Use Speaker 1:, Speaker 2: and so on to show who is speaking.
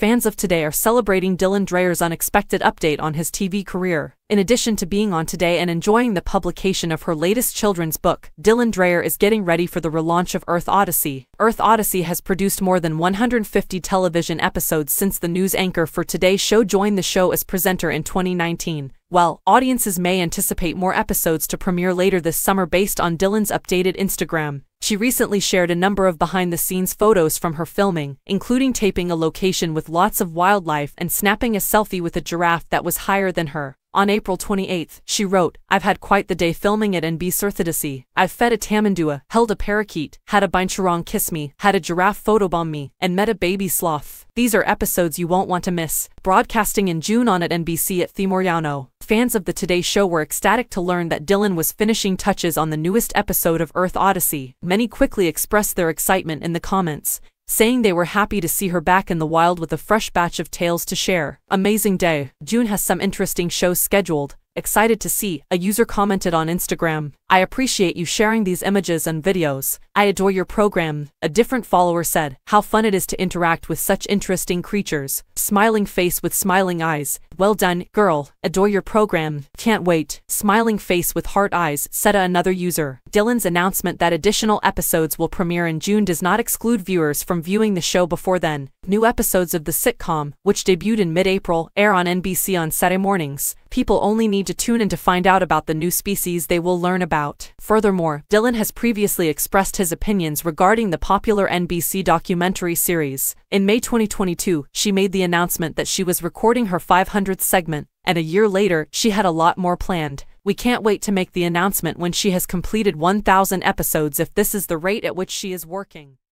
Speaker 1: fans of today are celebrating Dylan Dreyer's unexpected update on his TV career. In addition to being on today and enjoying the publication of her latest children's book, Dylan Dreyer is getting ready for the relaunch of Earth Odyssey. Earth Odyssey has produced more than 150 television episodes since the news anchor for Today show joined the show as presenter in 2019. Well, audiences may anticipate more episodes to premiere later this summer based on Dylan's updated Instagram. She recently shared a number of behind-the-scenes photos from her filming, including taping a location with lots of wildlife and snapping a selfie with a giraffe that was higher than her. On April 28, she wrote, I've had quite the day filming it and be certidicy. I've fed a tamandua, held a parakeet, had a bincharong kiss me, had a giraffe photobomb me, and met a baby sloth. These are episodes you won't want to miss. Broadcasting in June on at NBC at Thimoriano. Fans of the Today Show were ecstatic to learn that Dylan was finishing touches on the newest episode of Earth Odyssey. Many quickly expressed their excitement in the comments, saying they were happy to see her back in the wild with a fresh batch of tales to share. Amazing day. June has some interesting shows scheduled, Excited to see, a user commented on Instagram. I appreciate you sharing these images and videos. I adore your program. A different follower said, how fun it is to interact with such interesting creatures. Smiling face with smiling eyes. Well done, girl. Adore your program. Can't wait. Smiling face with heart eyes, said another user. Dylan's announcement that additional episodes will premiere in June does not exclude viewers from viewing the show before then. New episodes of the sitcom, which debuted in mid-April, air on NBC on Saturday mornings people only need to tune in to find out about the new species they will learn about. Furthermore, Dylan has previously expressed his opinions regarding the popular NBC documentary series. In May 2022, she made the announcement that she was recording her 500th segment, and a year later, she had a lot more planned. We can't wait to make the announcement when she has completed 1,000 episodes if this is the rate at which she is working.